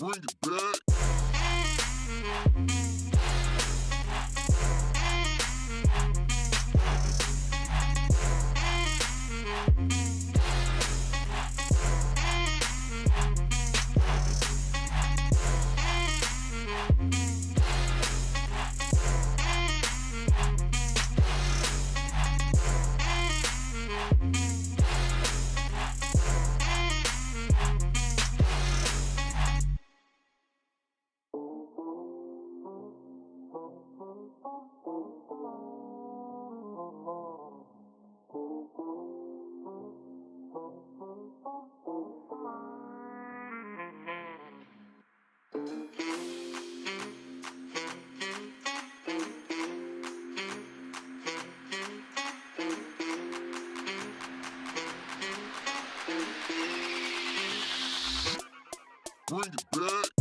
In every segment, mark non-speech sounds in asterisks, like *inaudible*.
Bring it. Bring it back.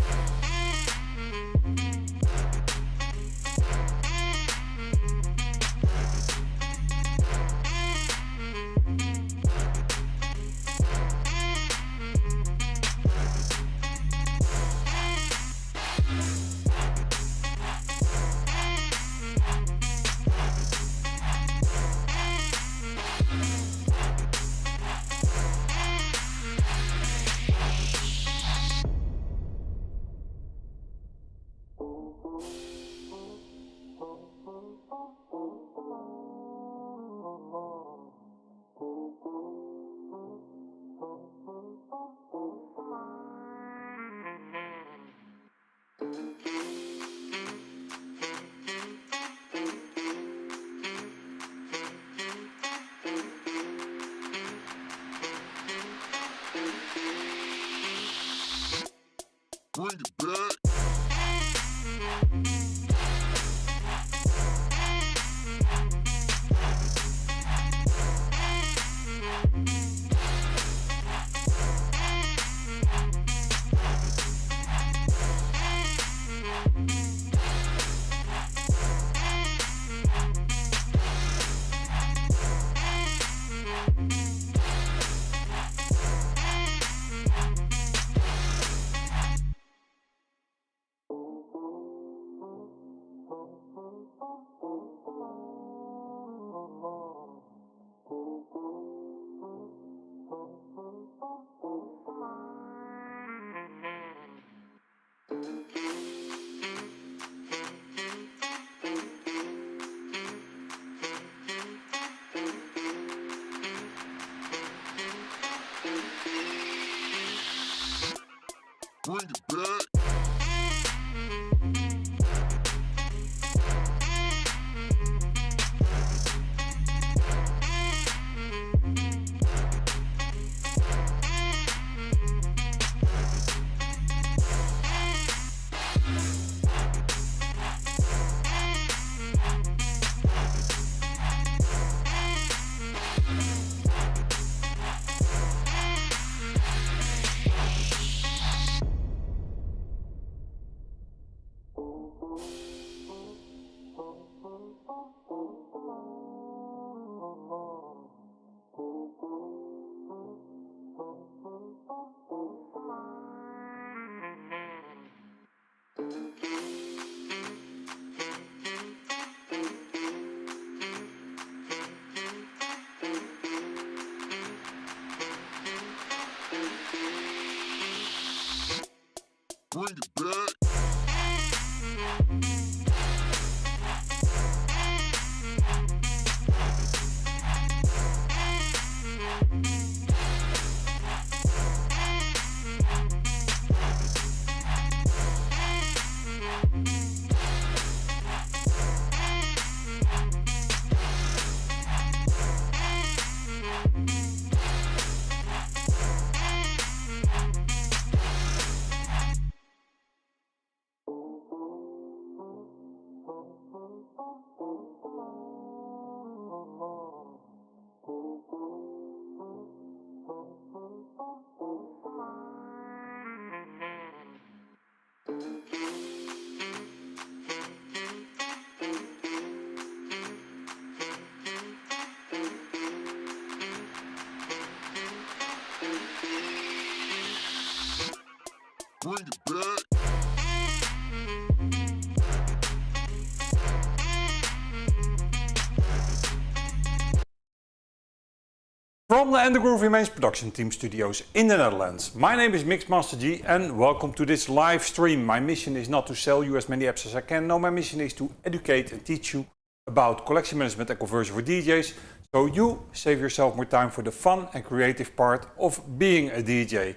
From and the Groove Remains production team studios in the Netherlands. My name is Mixmaster G and welcome to this live stream. My mission is not to sell you as many apps as I can. No, my mission is to educate and teach you about collection management and conversion for DJs. So you save yourself more time for the fun and creative part of being a DJ.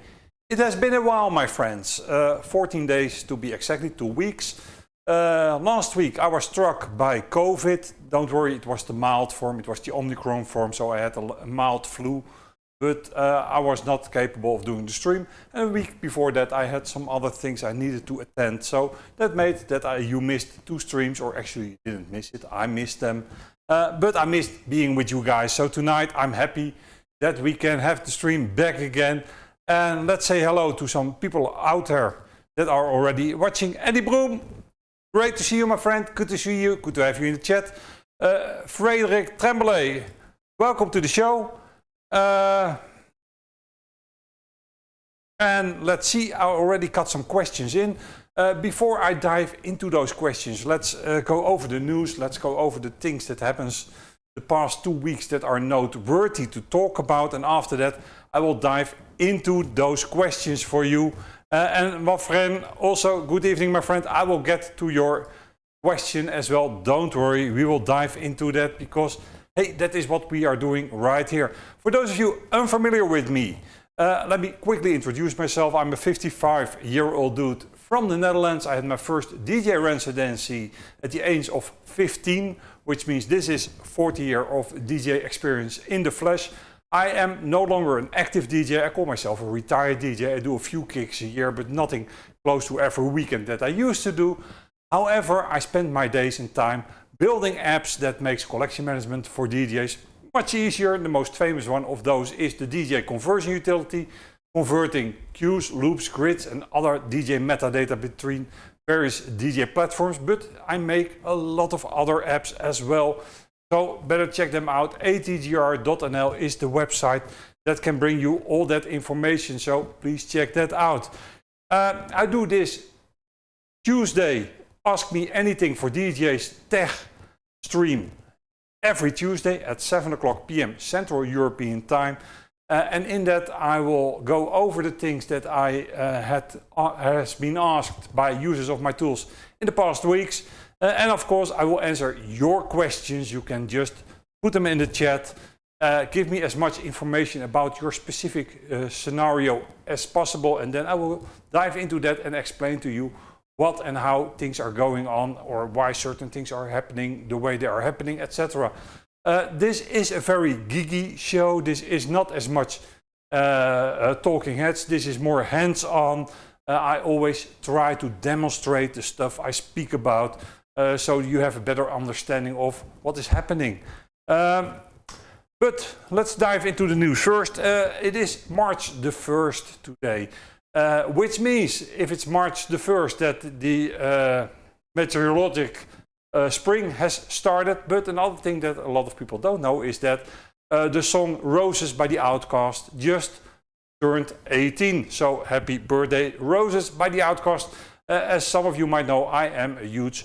It has been a while, my friends. Uh, 14 days to be exactly two weeks. Uh, last week I was struck by COVID. Don't worry, it was the mild form, it was the Omicron form, so I had a mild flu, but uh, I was not capable of doing the stream. And a week before that, I had some other things I needed to attend, so that made that I, you missed two streams, or actually, you didn't miss it, I missed them. Uh, but I missed being with you guys, so tonight I'm happy that we can have the stream back again. And let's say hello to some people out there that are already watching Eddie Broom. Great to see you, my friend. Good to see you. Good to have you in the chat. Uh, Frederick Tremblay, welcome to the show. Uh, and let's see, I already got some questions in. Uh, before I dive into those questions, let's uh, go over the news. Let's go over the things that happens the past two weeks that are noteworthy to talk about. And after that, I will dive into those questions for you uh, eh, and Mafren, also good evening, my friend. I will get to your question as well. Don't worry, we will dive into that because, hey, that is what we are doing right here. For those of you unfamiliar with me, uh, let me quickly introduce myself. I'm a 55 year old dude from the Netherlands. I had my first DJ residency at the age of 15, which means this is 40 year of DJ experience in the flesh. I am no longer an active DJ. I call myself a retired DJ. I do a few gigs a year, but nothing close to every weekend that I used to do. However, I spend my days and time building apps that makes collection management for DJs much easier. The most famous one of those is the DJ conversion utility, converting queues, loops, grids and other DJ metadata between various DJ platforms. But I make a lot of other apps as well so better check them out. atgr.nl is the website that can bring you all that information. So please check that out. Uh, I do this Tuesday. Ask me anything for DJs Tech stream every Tuesday at 7 o'clock p.m. Central European time. Uh, and in that, I will go over the things that I uh, had uh, has been asked by users of my tools in the past weeks. Uh, and of course, I will answer your questions. You can just put them in the chat. Uh, give me as much information about your specific uh, scenario as possible, and then I will dive into that and explain to you what and how things are going on or why certain things are happening the way they are happening, etc. Uh, this is a very geeky show. This is not as much uh, uh, talking heads. This is more hands-on. I always try to demonstrate the stuff I speak about uh, so you have a better understanding of what is happening. Um, but let's dive into the news first. Uh, it is March the 1st today, uh, which means if it's March the 1st that the uh, meteorologic uh, spring has started. But another thing that a lot of people don't know is that uh, the song Roses by The Outcast just turned 18. So happy birthday, Roses by The Outcast. Uh, as some of you might know, I am a huge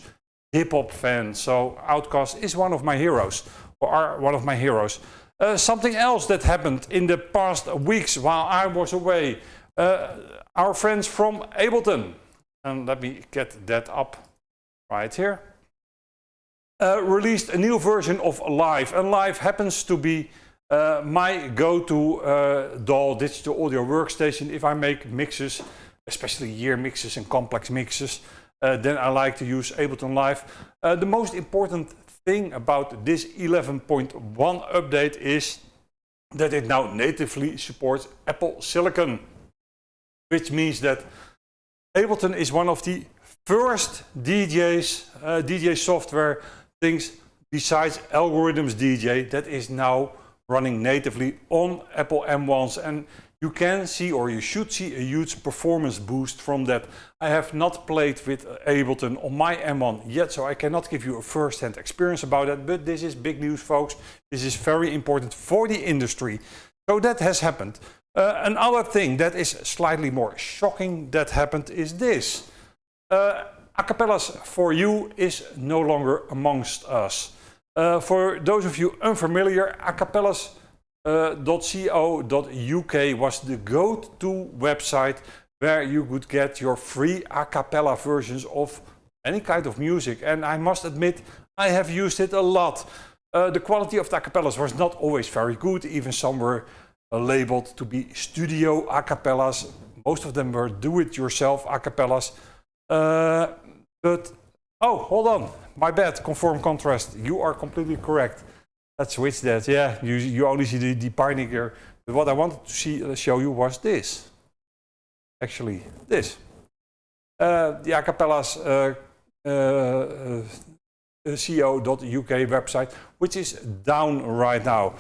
hip hop fan. So Outkast is one of my heroes, or are one of my heroes. Uh, something else that happened in the past weeks while I was away. Uh, our friends from Ableton. And let me get that up right here. Uh, released a new version of Live. And Live happens to be uh, my go-to uh, DAW digital audio workstation if I make mixes, especially year mixes and complex mixes. Uh, then I like to use Ableton Live. Uh, the most important thing about this 11.1 update is that it now natively supports Apple Silicon, which means that Ableton is one of the first DJs, uh, DJ software things besides Algorithms DJ that is now running natively on Apple M1s. And you can see or you should see a huge performance boost from that. I have not played with Ableton on my M1 yet, so I cannot give you a first-hand experience about that, but this is big news, folks. This is very important for the industry. So that has happened. Uh, another thing that is slightly more shocking that happened is this. Uh, Acapellas for you is no longer amongst us. Uh, for those of you unfamiliar, acapellas .co.uk was the go-to website where you could get your free a cappella versions of any kind of music. And I must admit, I have used it a lot. Uh, the quality of the a cappellas was not always very good, even some were uh, labeled to be studio a cappellas. Most of them were do-it-yourself a Uh, but, oh, hold on, my bad, conform contrast. You are completely correct. Let's switch that. Yeah, you, you only see the, the pioneer. But what I wanted to see, uh, show you was this. Actually, this. Uh, the Acapella's uh, uh, uh co.uk website, which is down right now.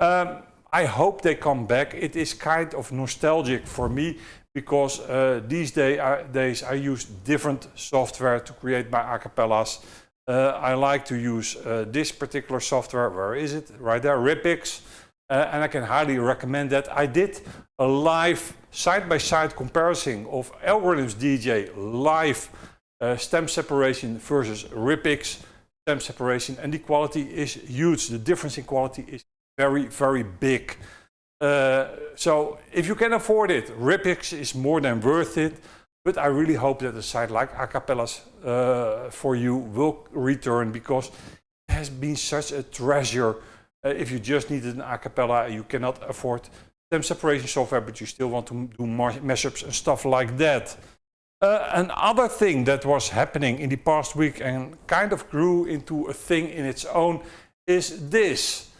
Um, I hope they come back. It is kind of nostalgic for me because uh, these day days I use different software to create my acapellas. Uh, I like to use uh, this particular software. Where is it? Right there, Ripix. Uh, and I can highly recommend that. I did a live side-by-side -side comparison of Algorithms DJ live stem separation versus Ripix stem separation. And the quality is huge. The difference in quality is very, very big. Uh, so if you can afford it, Ripix is more than worth it. But I really hope that a site like Acapellas uh, for you will return because it has been such a treasure. Uh, if you just need an acapella, you cannot afford stem separation software, but you still want to do mashups and stuff like that. Uh, another thing that was happening in the past week and kind of grew into a thing in its own is this.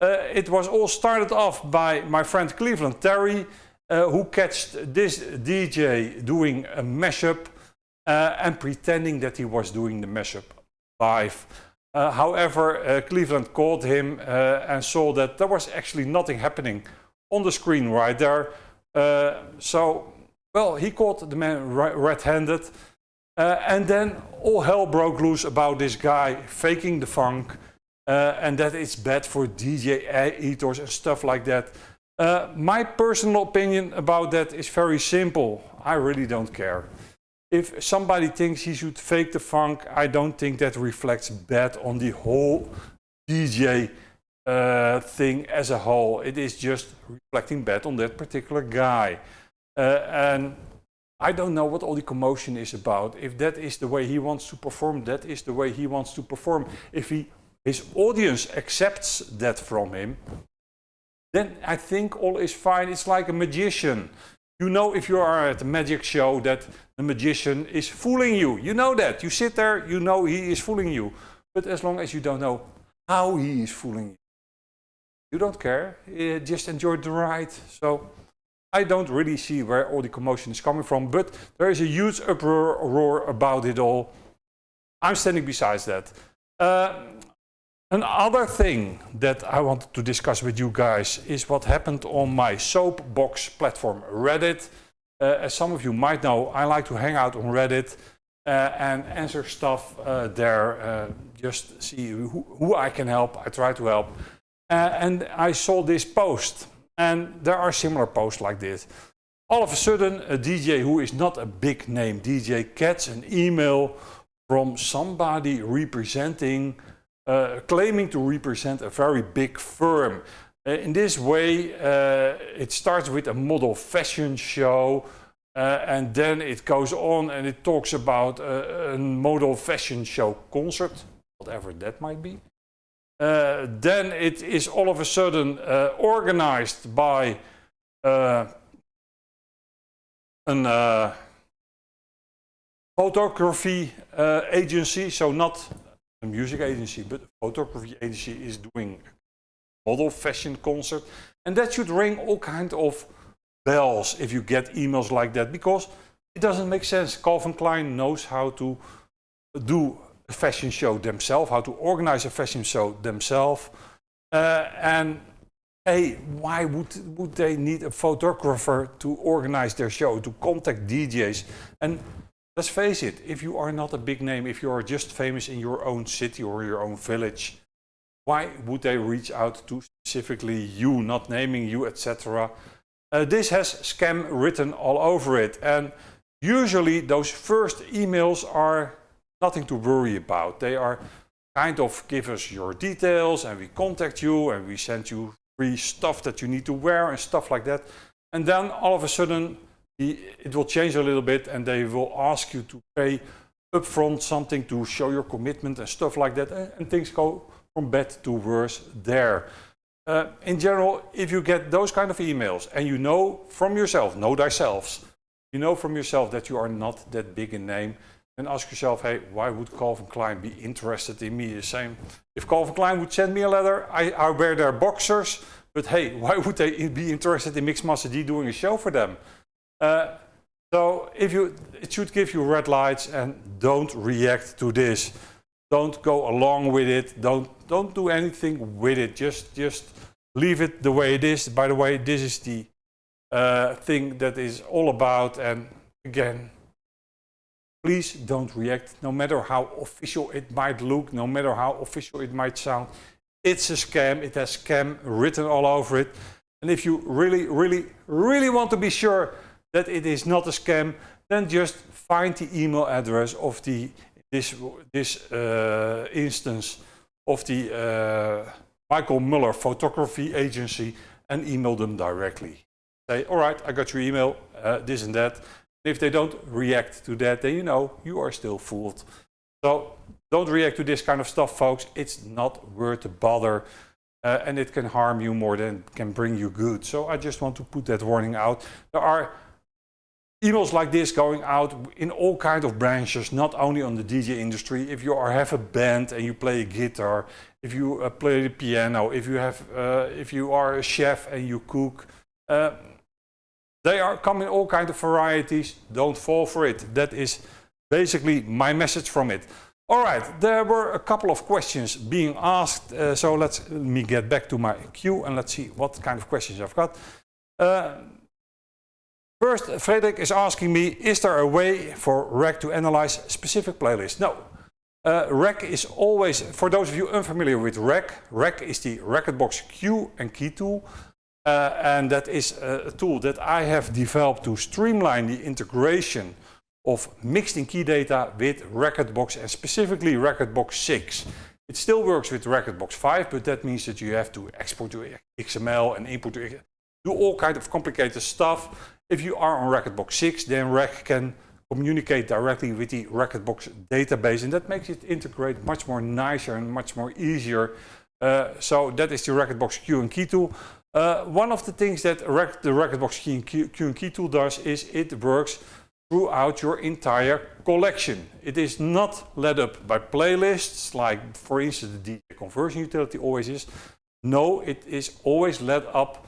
Uh, it was all started off by my friend Cleveland Terry, Eh, who catched this DJ doing a mashup uh, and pretending that he was doing the mashup live. Uh, however, Cleveland called him and saw that there was actually nothing happening on the screen right there. so, well, he caught the man red-handed. and then all hell broke loose about this guy faking the funk and that it's bad for DJ editors and stuff like that. Uh, my personal opinion about that is very simple. I really don't care. If somebody thinks he should fake the funk, I don't think that reflects bad on the whole DJ uh, thing as a whole. It is just reflecting bad on that particular guy. Uh, and I don't know what all the commotion is about. If that is the way he wants to perform, that is the way he wants to perform. If he, his audience accepts that from him, then I think all is fine. It's like a magician. You know, if you are at a magic show, that the magician is fooling you. You know that. You sit there, you know he is fooling you. But as long as you don't know how he is fooling you, you don't care. You uh, just enjoy the ride. So I don't really see where all the commotion is coming from, but there is a huge uproar about it all. I'm standing beside that. Uh, Another thing that I wanted to discuss with you guys is what happened on my soapbox platform, Reddit. Uh, as some of you might know, I like to hang out on Reddit uh, and answer stuff uh, there. Uh, just see who, who, I can help. I try to help. Uh, and I saw this post, and there are similar posts like this. All of a sudden, a DJ who is not a big name DJ gets an email from somebody representing uh, claiming to represent a very big firm. Uh, in this way, uh, it starts with a model fashion show, uh, and then it goes on and it talks about a, uh, a model fashion show concert, whatever that might be. Uh, then it is all of a sudden organized by an photography agency, so not a music agency, but a photography agency is doing model fashion concert. And that should ring all kind of bells if you get emails like that, because it doesn't make sense. Calvin Klein knows how to do a fashion show themselves, how to organize a fashion show themselves. Uh, and hey, why would, would they need a photographer to organize their show, to contact DJs? And Let's face it, if you are not a big name, if you are just famous in your own city or your own village, why would they reach out to specifically you, not naming you, etc.? Uh, this has scam written all over it. And usually those first emails are nothing to worry about. They are kind of give us your details and we contact you and we send you free stuff that you need to wear and stuff like that. And then all of a sudden, it will change a little bit and they will ask you to pay upfront something to show your commitment and stuff like that. Eh, and things go from bad to worse there. Uh, in general, if you get those kind of emails and you know from yourself, know thyself, you know from yourself that you are not that big in name, then ask yourself, hey, why would Calvin Klein be interested in me? The same, if Calvin Klein would send me a letter, I, I wear their boxers, but hey, *laughs* why would they be interested in mixed Master D doing a show for them? Uh, so if you, it should give you red lights and don't react to this. Don't go along with it. Don't, don't do anything with it. Just, just leave it the way it is. By the way, this is the uh, thing that is all about. And again, please don't react, no matter how official it might look, no matter how official it might sound. It's a scam, it has scam written all over it. And if you really, really, really want to be sure that it is not a scam, then just find the email address of the this this uh, instance of the uh, Michael Muller photography agency and email them directly. Say, all right, I got your email, uh, this and that. If they don't react to that, then you know you are still fooled. So don't react to this kind of stuff, folks. It's not worth the bother. Uh, and it can harm you more than can bring you good. So I just want to put that warning out. There are emails like this going out in all kind of branches, not only on the DJ industry. If you are, have a band and you play a guitar, if you uh, play the piano, if you have, uh, if you are a chef and you cook, uh, they are coming all kind of varieties. Don't fall for it. That is basically my message from it. All right, there were a couple of questions being asked, uh, so let's, let me get back to my queue and let's see what kind of questions I've got. Uh, First, Frederik is asking me, is there a way for Rec to analyze specific playlists? No. Uh, is always, for those of you unfamiliar with Rec. Rec is the box Q and Key tool. Uh, and that is a tool that I have developed to streamline the integration of mixed in key data with Recordbox and specifically Recordbox 6. It still works with Recordbox 5, but that means that you have to export to XML and import to do all kind of complicated stuff if you are on Recordbox Box 6, then Rec can communicate directly with the Recordbox Box database, and that makes it integrate much more nicer and much more easier. Uh, so that is the Recordbox Box Q and Key tool. Uh, one of the things that rack, the Recordbox Q, Q and Key tool does is it works throughout your entire collection. It is not led up by playlists, like for instance the DJ conversion utility always is. No, it is always led up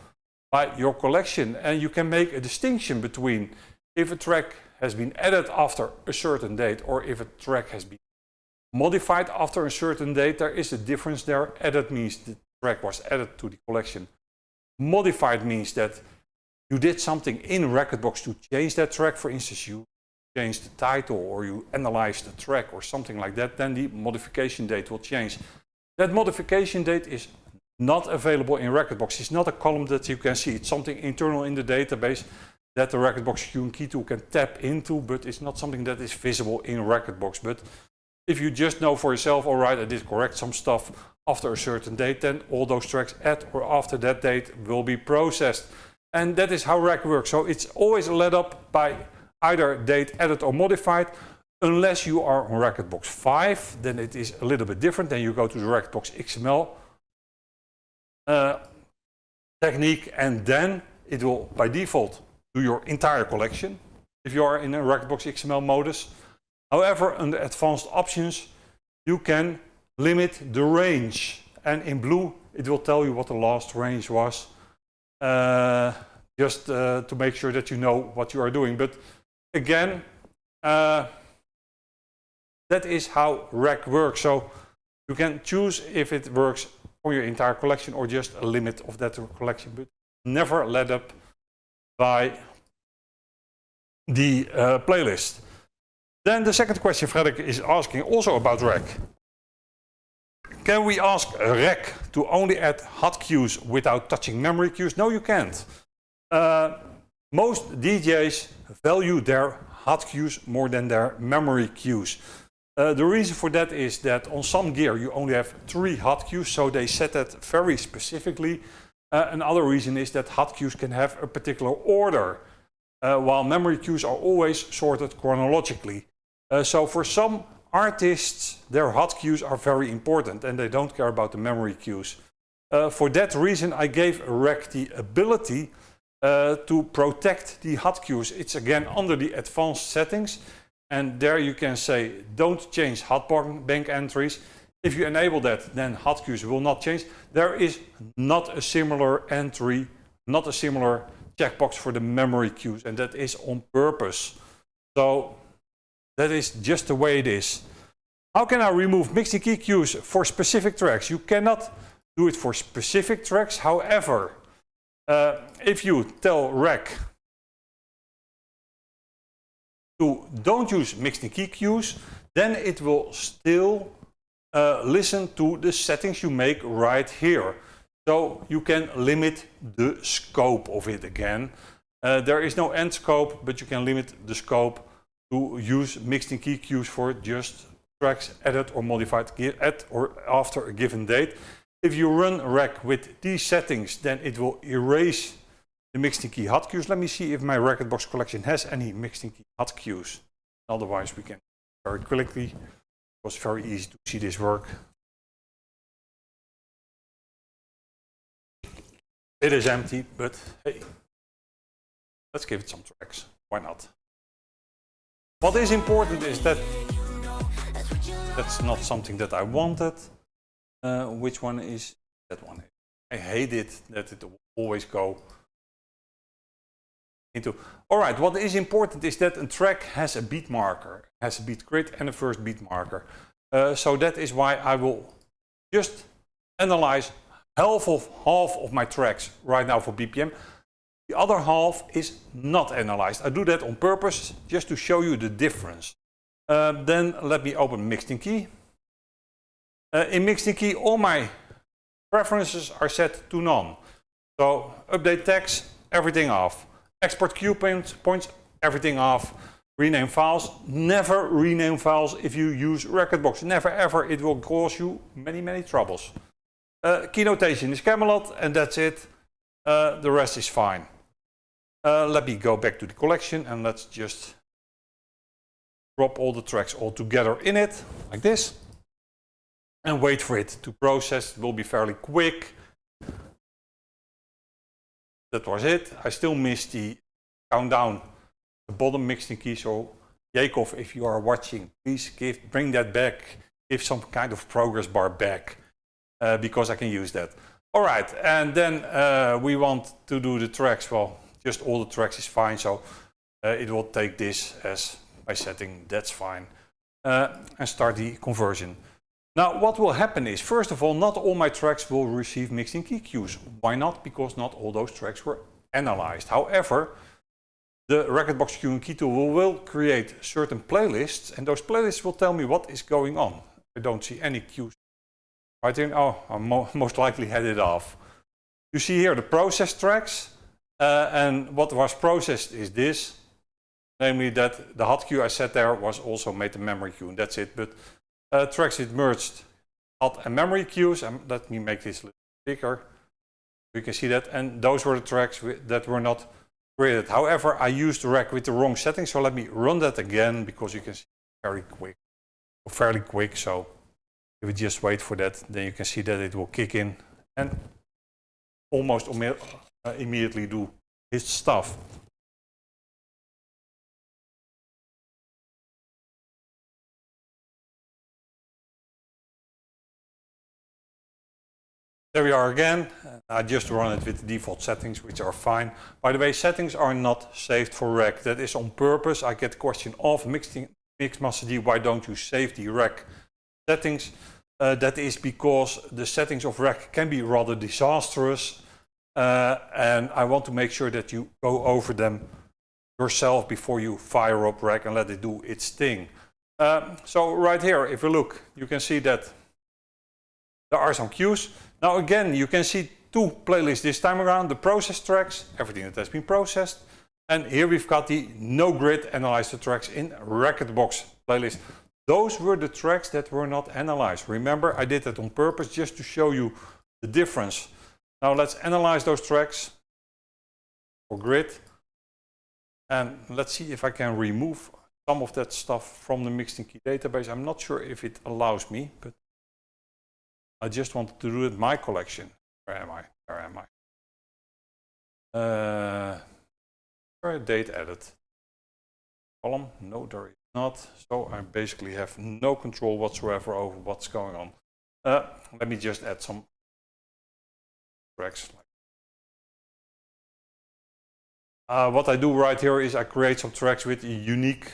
by your collection. And you can make a distinction between if a track has been added after a certain date or if a track has been modified after a certain date, there is a difference there. Added means the track was added to the collection. Modified means that you did something in Recordbox to change that track. For instance, you changed the title or you analyzed the track or something like that, then the modification date will change. That modification date is not available in record box. It's not a column that you can see. It's something internal in the database that the record box key tool can tap into, but it's not something that is visible in record box. But if you just know for yourself, all right, I did correct some stuff after a certain date, then all those tracks at or after that date will be processed. And that is how REC works. So it's always led up by either date added or modified, unless you are on Record Box 5, then it is a little bit different. Then you go to the Record Box XML Eh, technique and then it will by default do your entire collection if you are in a Recordbox XML modus. However, under advanced options, you can limit the range. And in blue, it will tell you what the last range was, uh, just uh, to make sure that you know what you are doing. But again, uh, that is how REC works. So you can choose if it works for your entire collection or just a limit of that collection, but never led up by the uh, playlist. Then the second question Frederick is asking also about REC. Can we ask REC to only add hot cues without touching memory cues? No, you can't. Uh, most DJs value their hot cues more than their memory cues. Uh, the reason for that is that on some gear you only have three hot cues, so they set that very specifically. Uh, another reason is that hot cues can have a particular order, uh, while memory cues are always sorted chronologically. Uh, so for some artists, their hot cues are very important and they don't care about the memory cues. Uh, for that reason, I gave a the ability uh, to protect the hot cues. It's again under the advanced settings. And there you can say, don't change hot bank entries. If you enable that, then hotkeys will not change. There is not a similar entry, not a similar checkbox for the memory queues, and that is on purpose. So that is just the way it is. How can I remove mixed key queues for specific tracks? You cannot do it for specific tracks. However, uh, if you tell REC to don't use mixed key cues, then it will still uh, listen to the settings you make right here. So you can limit the scope of it again. Uh, there is no end scope, but you can limit the scope to use mixed key cues for just tracks added or modified at or after a given date. If you run rec with these settings, then it will erase the mixing key hot cues. Let me see if my record box collection has any mixing key hot cues. Otherwise, we can very quickly. It was very easy to see this work. It is empty, but hey, let's give it some tracks. Why not? What is important is that that's not something that I wanted. Uh, which one is that one? I hate it that it always go into. All right, what is important is that a track has a beat marker, has a beat grid and a first beat marker. Uh, so that is why I will just analyze half of, half of my tracks right now for BPM. The other half is not analyzed. I do that on purpose just to show you the difference. Uh, then let me open Mixing Key. Uh, in Mixing Key, all my preferences are set to none. So update text, everything off export queue points, everything off. Rename files, never rename files if you use Recordbox. Never ever, it will cause you many, many troubles. Uh, key notation is Camelot and that's it. Uh, the rest is fine. Uh, let me go back to the collection and let's just drop all the tracks all together in it, like this. And wait for it to process. It will be fairly quick. That was it. I still missed the countdown, the bottom mixing key. So Yakov, if you are watching, please give, bring that back. Give some kind of progress bar back uh, because I can use that. All right, and then uh, we want to do the tracks. Well, just all the tracks is fine. So uh, it will take this as my setting. That's fine. Uh, and start the conversion. Now, what will happen is, first of all, not all my tracks will receive mixing key cues. Why not? Because not all those tracks were analyzed. However, the Recordbox Q and Key tool will, will create certain playlists, and those playlists will tell me what is going on. I don't see any cues I think, Oh, I mo *laughs* most likely had it off. You see here the process tracks, uh, and what was processed is this, namely that the hot queue I set there was also made the memory queue, and that's it. But uh, it merged add and memory queues. And let me make this a little bigger. You can see that. And those were the tracks that were not created. However, I used the rack with the wrong setting. So let me run that again because you can see very quick, fairly quick. So if we just wait for that, then you can see that it will kick in and almost uh, immediately do its stuff. There we are again. I just run it with the default settings, which are fine. By the way, settings are not saved for REC. That is on purpose. I get question of Mixmaster D, why don't you save the REC settings? Uh, that is because the settings of REC can be rather disastrous. Uh, and I want to make sure that you go over them yourself before you fire up REC and let it do its thing. Um, so right here, if you look, you can see that there are some cues. Now again, you can see two playlists this time around, the process tracks, everything that has been processed. And here we've got the no grid analyzer tracks in record box playlist. Those were the tracks that were not analyzed. Remember, I did that on purpose just to show you the difference. Now let's analyze those tracks or grid. And let's see if I can remove some of that stuff from the mixed key database. I'm not sure if it allows me, but I just wanted to do it my collection. Where am I? Where am I? Uh, date edit. Column? No, there is not. So I basically have no control whatsoever over what's going on. Uh, let me just add some tracks. Uh, what I do right here is I create some tracks with unique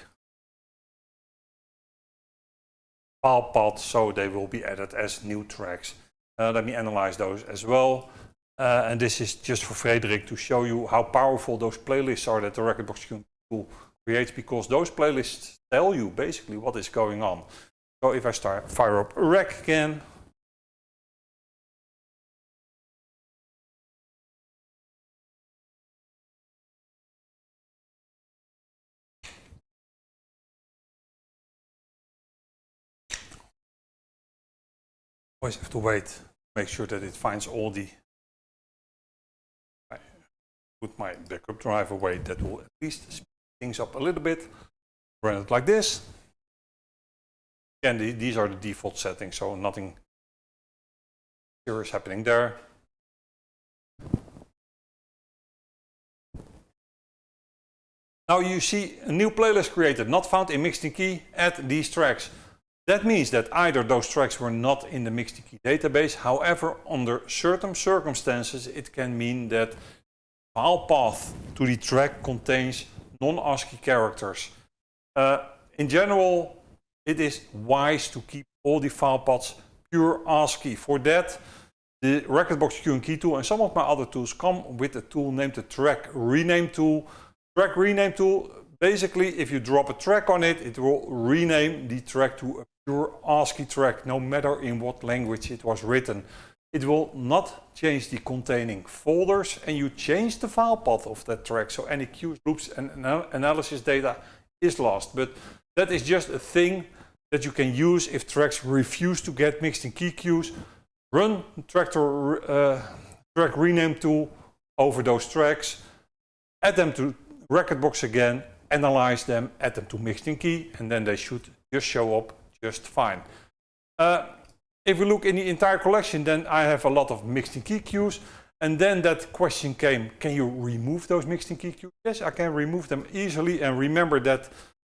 file path, so they will be added as new tracks. Uh, let me analyze those as well. Uh, and this is just for Frederik to show you how powerful those playlists are that the Recordbox tool creates, because those playlists tell you basically what is going on. So if I start fire up rec again, always have to wait, make sure that it finds all the, I put my backup drive away, that will at least speed things up a little bit, run it like this. And the, these are the default settings, so nothing serious happening there. Now you see a new playlist created, not found in mixing Key, add these tracks. That means that either those tracks were not in the MixDK database, however, under certain circumstances, it can mean that file path to the track contains non-ASCII characters. Uh, in general, it is wise to keep all the file paths pure ASCII. For that, the Recordbox Q and Key tool and some of my other tools come with a tool named the Track Rename tool. Track Rename tool, basically if you drop a track on it, it will rename the track to a your ASCII track, no matter in what language it was written. It will not change the containing folders and you change the file path of that track. So any queues, loops and analysis data is lost. But that is just a thing that you can use if tracks refuse to get mixed in key queues. Run tractor, uh, track rename tool over those tracks, add them to record box again, analyze them, add them to mixed in key, and then they should just show up just fine. Uh, if we look in the entire collection, then I have a lot of mixed in key cues. And then that question came, can you remove those mixed in key cues? Yes, I can remove them easily. And remember that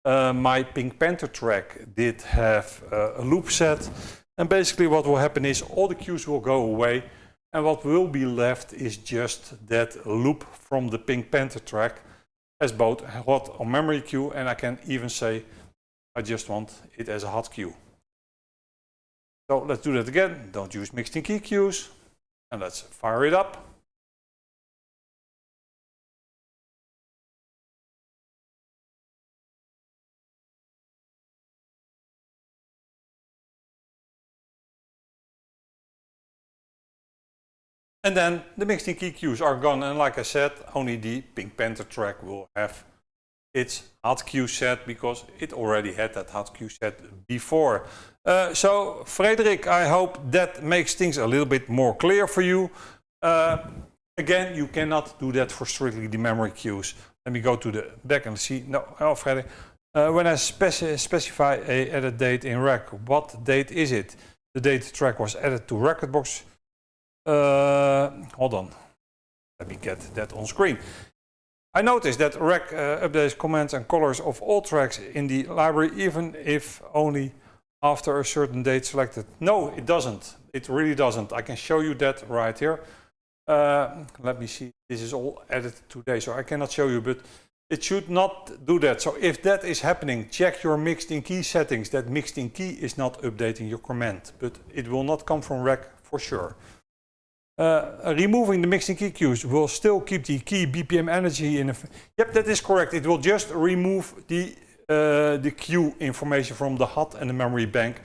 uh, my Pink Panther track did have uh, a loop set. And basically what will happen is all the cues will go away. And what will be left is just that loop from the Pink Panther track as both hot on memory cue and I can even say I just want it as a hot queue. So let's do that again. Don't use mixed in key queues. And let's fire it up. And then the mixing key cues are gone. And like I said, only the Pink Panther track will have it's hot set because it already had that hot set before. Uh, so, Frederik, I hope that makes things a little bit more clear for you. Uh, again, you cannot do that for strictly the memory queues. Let me go to the back and see. No, oh, Frederik. Uh, when I speci specify a edit date in rec, what date is it? The date track was added to record box. Uh, hold on. Let me get that on screen. I noticed that Rack uh, updates comments and colors of all tracks in the library even if only after a certain date selected. No, it doesn't. It really doesn't. I can show you that right here. Uh, let me see. This is all edited today, so I cannot show you, but it should not do that. So if that is happening, check your mixed in key settings. That mixed in key is not updating your command, but it will not come from Rack for sure. Uh, removing the mixing cues will still keep the key BPM energy in. Yep, that is correct. It will just remove the uh, the queue information from the HUD and the memory bank.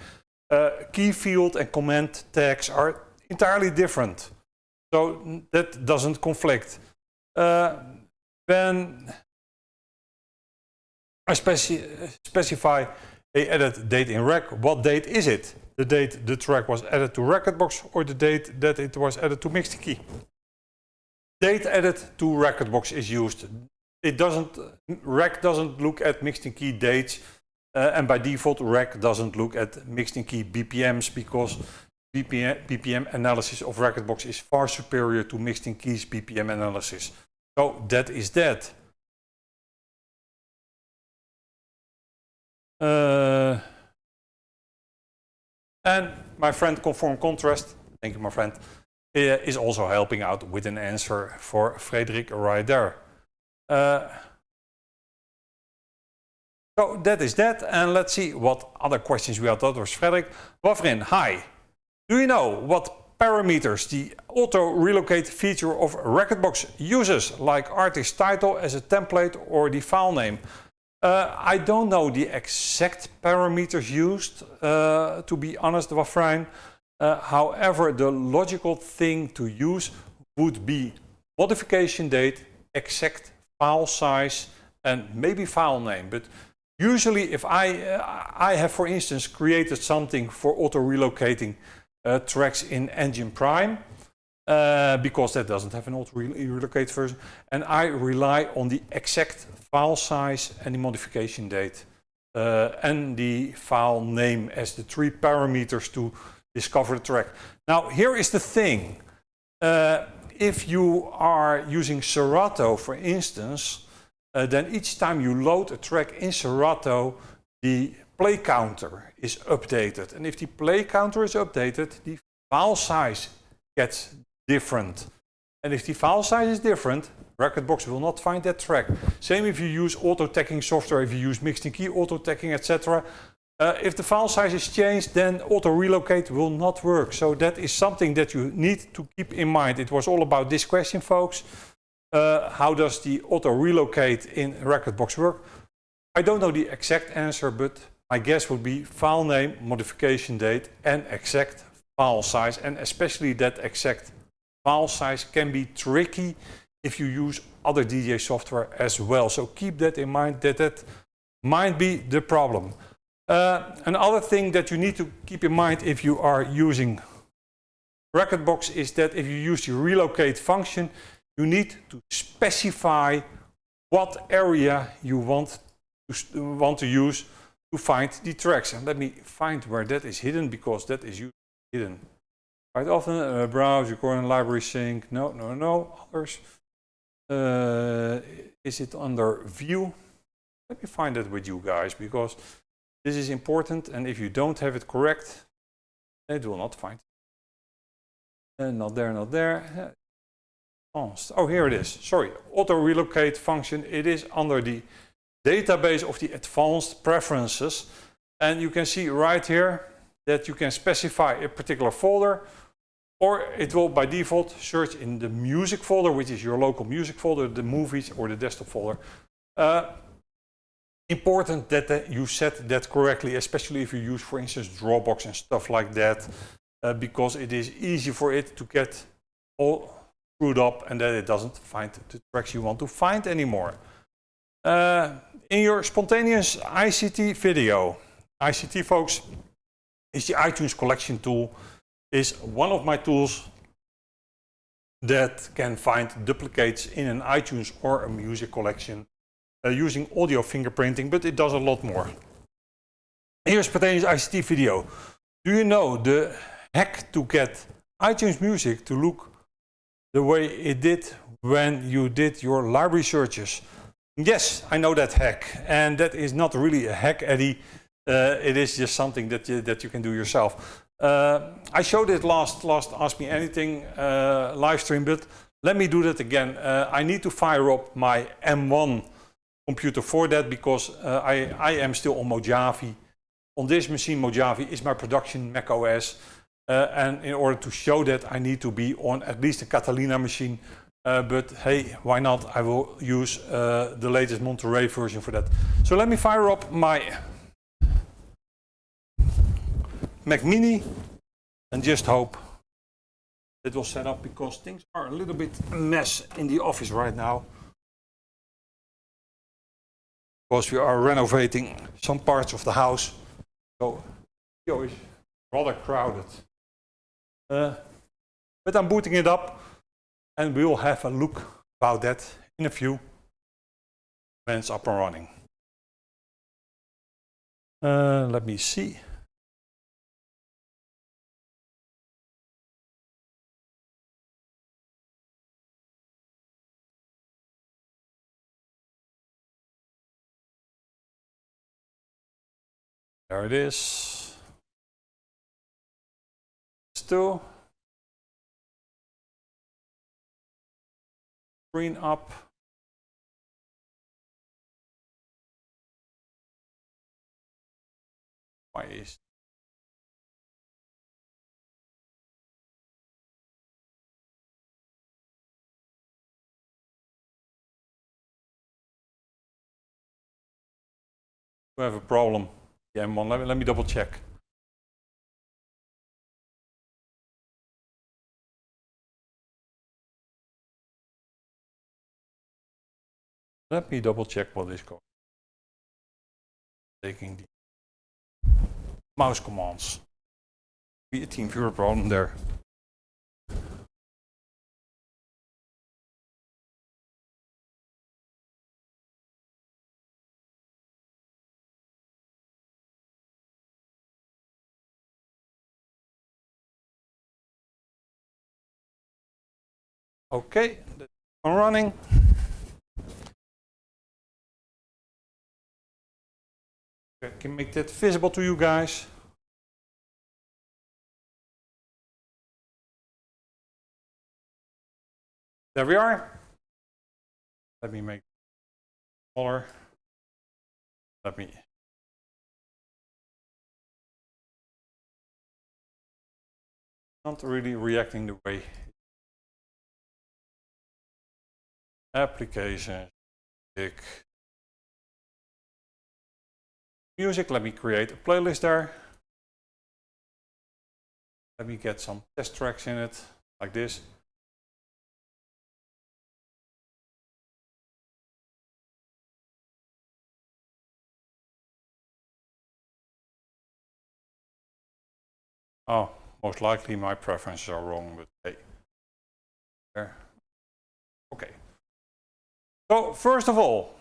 Uh, key field and command tags are entirely different, so that doesn't conflict. when I speci specify a edit date in rec, what date is it? the date the track was added to Recordbox or the date that it was added to Mixkey. Date added to Recordbox is used. It doesn't, Rec doesn't look at mixing key dates uh, and by default Rec doesn't look at mixing key BPMs because BPM, BPM analysis of Recordbox is far superior to mixing BPM analysis. So that is that. Uh, and my friend Conform Contrast, thank you my friend, eh, is also helping out with an answer for Frederick right there. Uh, so that is that, and let's see what other questions we have. That was Frederick. Wafrin, hi. Do you know what parameters the auto relocate feature of Recordbox uses, like artist title as a template or the file name? Uh, I don't know the exact parameters used, uh, to be honest, Wafrine. Uh, however, the logical thing to use would be modification date, exact file size, and maybe file name. But usually, if I, uh, I have, for instance, created something for auto-relocating uh, tracks in Engine Prime, uh, because that doesn't have an auto relocate version. And I rely on the exact file size and the modification date uh, and the file name as the three parameters to discover the track. Now, here is the thing. Uh, if you are using Serato, for instance, uh, then each time you load a track in Serato, the play counter is updated. And if the play counter is updated, the file size gets different. And if the file size is different, Recordbox will not find that track. Same if you use auto-tagging software, if you use mixing key auto-tagging, etc. Uh, if the file size is changed, then auto-relocate will not work. So that is something that you need to keep in mind. It was all about this question, folks. Uh, how does the auto-relocate in Recordbox work? I don't know the exact answer, but my guess would be file name, modification date, and exact file size, and especially that exact file size can be tricky if you use other DJ software as well. So keep that in mind that that might be the problem. Uh, another thing that you need to keep in mind if you are using Recordbox is that if you use the relocate function, you need to specify what area you want to, want to use to find the tracks. And let me find where that is hidden because that is hidden. Quite often, uh, browse, your current library sync. No, no, no, others. Uh, is it under view? Let me find that with you guys, because this is important. And if you don't have it correct, it will not find. And uh, not there, not there. Oh, here it is. Sorry, auto relocate function. It is under the database of the advanced preferences. And you can see right here, that you can specify a particular folder or it will by default search in the music folder, which is your local music folder, the movies or the desktop folder. Uh, important that uh, you set that correctly, especially if you use, for instance, Dropbox and stuff like that, uh, because it is easy for it to get all screwed up and then it doesn't find the tracks you want to find anymore. Uh, in your spontaneous ICT video, ICT folks, is the iTunes collection tool is one of my tools that can find duplicates in an iTunes or a music collection uh, using audio fingerprinting, but it does a lot more. Here's Spontaneous ICT video. Do you know the hack to get iTunes music to look the way it did when you did your library searches? Yes, I know that hack. And that is not really a hack, Eddie. Eh, it is just something that you, that you can do yourself. Eh, I showed it last last Ask Me Anything uh, live stream, but let me do that again. I need to fire up my M1 computer for that because I, I am still on Mojave. On this machine, Mojave is my production Mac OS. Uh, and in order to show that, I need to be on at least a Catalina machine. Uh, but hey, why not? I will use uh, the latest Monterey version for that. So let me fire up my Mac Mini, and just hope it will set up because things are a little bit a mess in the office right now. Because we are renovating some parts of the house, so it's rather crowded. Uh, but I'm booting it up, and we'll have a look about that in a few when it's up and running. Uh, let me see. There it is. It's two. Screen up. Why is We have a problem the M1. Let me, let me double check. Let me double check what is going. Taking the mouse commands. Be a team viewer problem there. Okay, I'm running. I can make that visible to you guys. There we are. Let me make smaller. Let me. Not really reacting the way application, music. music. Let me create a playlist there. Let me get some test tracks in it, like this. Oh, most likely my preferences are wrong, but hey. Okay. So first of all,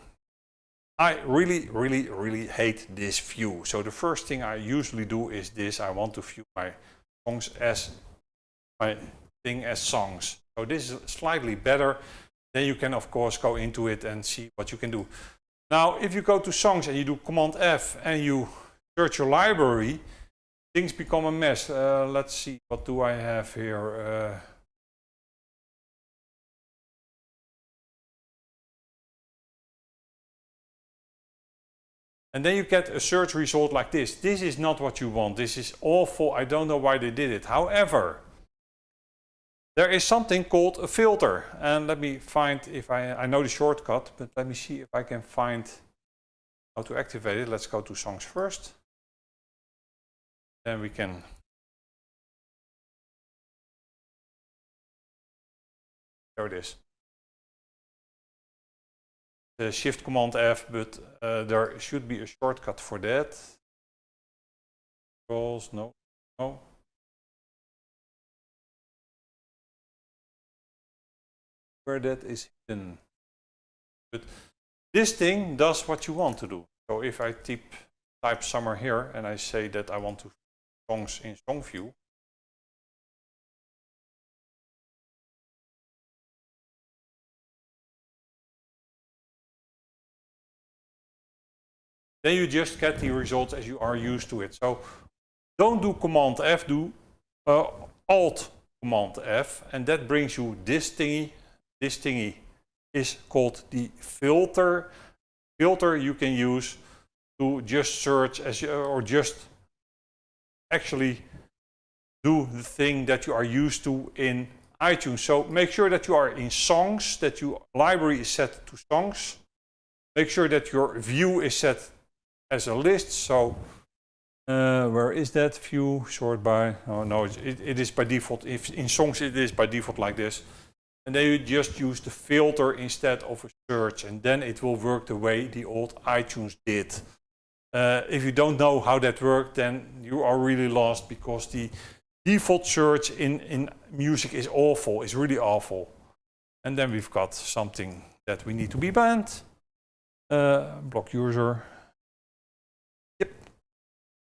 I really, really, really hate this view. So the first thing I usually do is this. I want to view my songs as my thing as songs. So this is slightly better. Then you can, of course, go into it and see what you can do. Now, if you go to songs and you do Command F and you search your library, things become a mess. Uh, let's see, what do I have here? Uh, And then you get a search result like this. This is not what you want. This is awful. I don't know why they did it. However, there is something called a filter. And let me find if I, I know the shortcut, but let me see if I can find how to activate it. Let's go to songs first. Then we can there it is uh, Shift Command F, but uh, there should be a shortcut for that. Controls, no, no. Where that is hidden. But this thing does what you want to do. So if I type, type summer here and I say that I want to songs in song view, then you just get the results as you are used to it. So don't do Command F, do uh, Alt Command F, and that brings you this thingy. This thingy is called the filter. Filter you can use to just search as you, uh, or just actually do the thing that you are used to in iTunes. So make sure that you are in songs, that your library is set to songs. Make sure that your view is set as a list. So uh, where is that view sort by? Oh no, it, it is by default. If in songs it is by default like this, and then you just use the filter instead of a search, and then it will work the way the old iTunes did. Uh, if you don't know how that worked, then you are really lost because the default search in, in music is awful, is really awful. And then we've got something that we need to be banned. Uh, block user,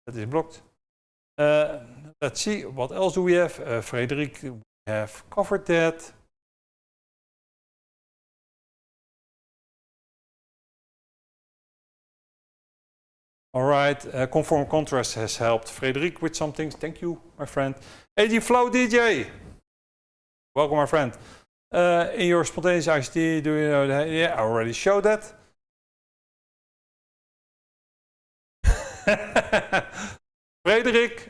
that is blocked. Uh, let's see, what else do we have? Uh, eh, Frederic, we have covered that. All right, uh, conform contrast has helped Frederic with some things. Thank you, my friend. AD Flow DJ. Welcome, my friend. Uh, in your spontaneous ICT, do you know that? Yeah, I already showed that. *laughs* Frederik,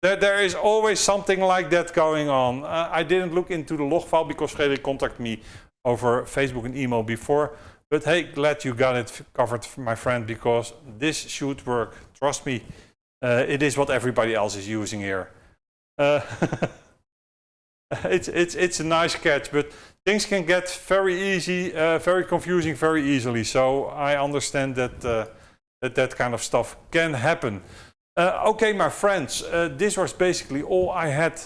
there, there is always something like that going on. Uh, I didn't look into the log file because Frederik contacted me over Facebook and email before. But hey, glad you got it covered, my friend, because this should work. Trust me, uh, it is what everybody else is using here. Uh, *laughs* it's, it's, it's a nice catch, but things can get very easy, uh, very confusing very easily. So I understand that, uh, that that kind of stuff can happen. Uh, okay, my friends, uh, this was basically all I had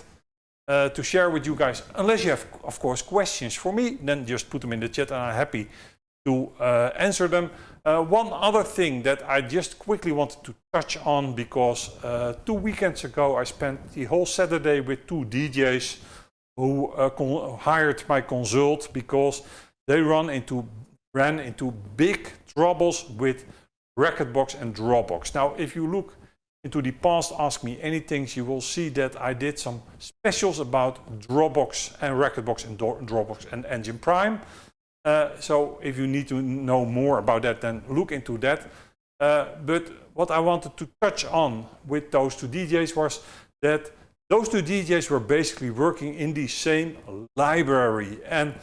uh, to share with you guys. Unless you have, of course, questions for me, then just put them in the chat and I'm happy to uh, answer them. Uh, one other thing that I just quickly wanted to touch on because uh, two weekends ago I spent the whole Saturday with two DJs who hired my consult because they run into ran into big troubles with Racketbox and Dropbox. Now, if you look into the past ask me anything, you will see that I did some specials about Dropbox and Recordbox and Dropbox and Engine Prime. Uh, so if you need to know more about that, then look into that. Uh, but what I wanted to touch on with those two DJs was that those two DJs were basically working in the same library. And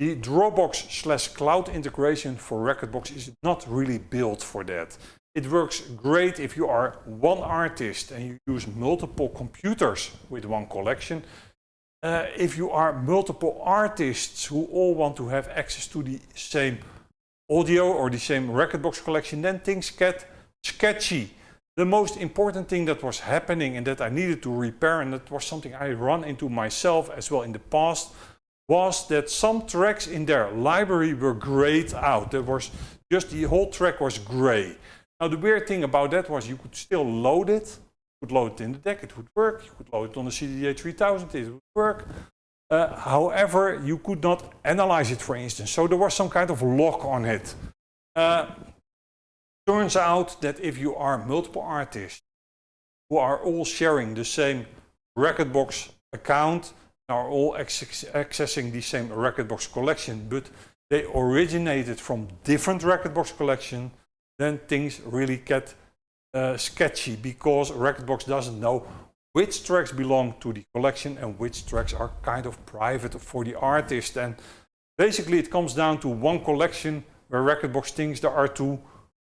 the Dropbox slash cloud integration for Recordbox is not really built for that. It works great if you are one artist and you use multiple computers with one collection. Uh, if you are multiple artists who all want to have access to the same audio or the same record box collection, then things get sketchy. The most important thing that was happening and that I needed to repair, and that was something I run into myself as well in the past, was that some tracks in their library were grayed out. There was just the whole track was gray. Now, the weird thing about that was you could still load it. You could load it in the deck, it would work. You could load it on the CDA 3000, it would work. Uh, however, you could not analyze it, for instance. So there was some kind of lock on it. Uh, turns out that if you are multiple artists who are all sharing the same Recordbox account, are all accessing the same Recordbox collection, but they originated from different Recordbox collection, then things really get uh, sketchy because Recordbox doesn't know which tracks belong to the collection and which tracks are kind of private for the artist. And basically it comes down to one collection where Recordbox thinks there are two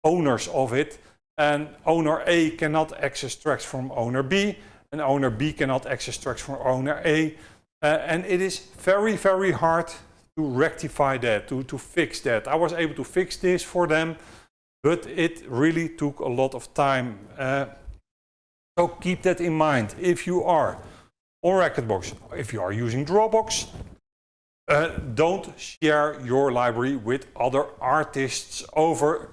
owners of it. And owner A cannot access tracks from owner B, and owner B cannot access tracks from owner A. Uh, and it is very, very hard to rectify that, to, to fix that. I was able to fix this for them. But it really took a lot of time. Uh, so keep that in mind. If you are on Racketbox, if you are using Dropbox, uh, eh, don't share your library with other artists over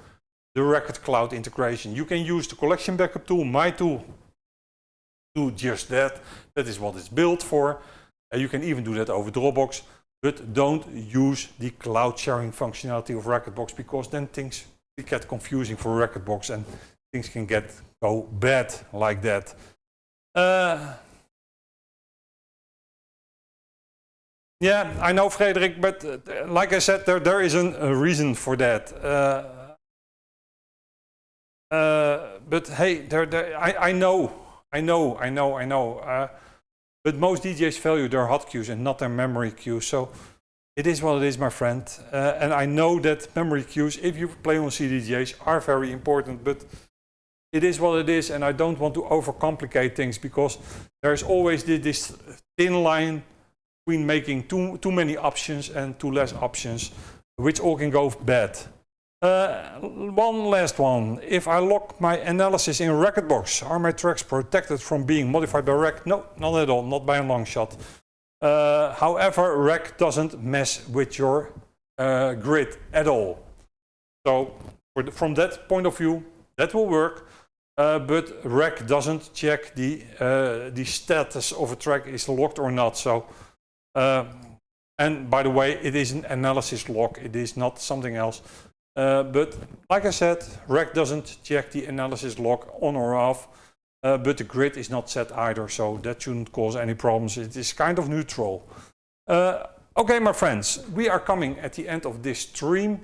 the Racket Cloud integration. You can use the collection backup tool, my tool, do just that. That is what it's built for. Uh, you can even do that over Dropbox, but don't use the cloud sharing functionality of Racketbox because then things it get confusing for a record box and things can get go bad like that. Uh, yeah, I know, Frederik, but uh, like I said, there, there isn't a reason for that. Uh, uh, but hey, there, there, I, I know, I know, I know, I know. Uh, but most DJs value their hot cues and not their memory cues. So it is what it is, my friend. Uh, and I know that memory cues, if you play on CDJs, are very important, but it is what it is. And I don't want to overcomplicate things because there's always this thin line between making too, too many options and too less options, which all can go bad. Uh, one last one. If I lock my analysis in Recordbox, are my tracks protected from being modified by Rec? No, not at all, not by a long shot. Uh, however, rack doesn't mess with your uh, grid at all. So the, from that point of view, that will work. Uh, but rack doesn't check the uh, the status of a track is locked or not. So uh, and by the way, it is an analysis log. It is not something else. Uh, but like I said, rack doesn't check the analysis log on or off. Uh, but the grid is not set either, so that shouldn't cause any problems. It is kind of neutral. Uh, okay, my friends, we are coming at the end of this stream.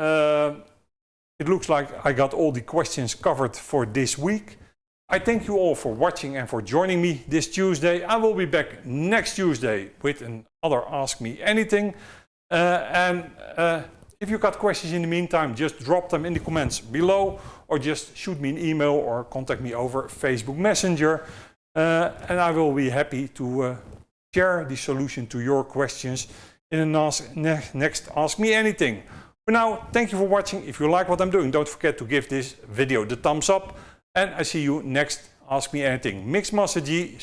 Uh, it looks like I got all the questions covered for this week. I thank you all for watching and for joining me this Tuesday. I will be back next Tuesday with another Ask Me Anything. Uh, and uh, if you got questions in the meantime, just drop them in the comments below or just shoot me an email or contact me over Facebook Messenger. Uh, and I will be happy to uh, share the solution to your questions in the next, ne next Ask Me Anything. For now, thank you for watching. If you like what I'm doing, don't forget to give this video the thumbs up. And I see you next Ask Me Anything. Mix Master G.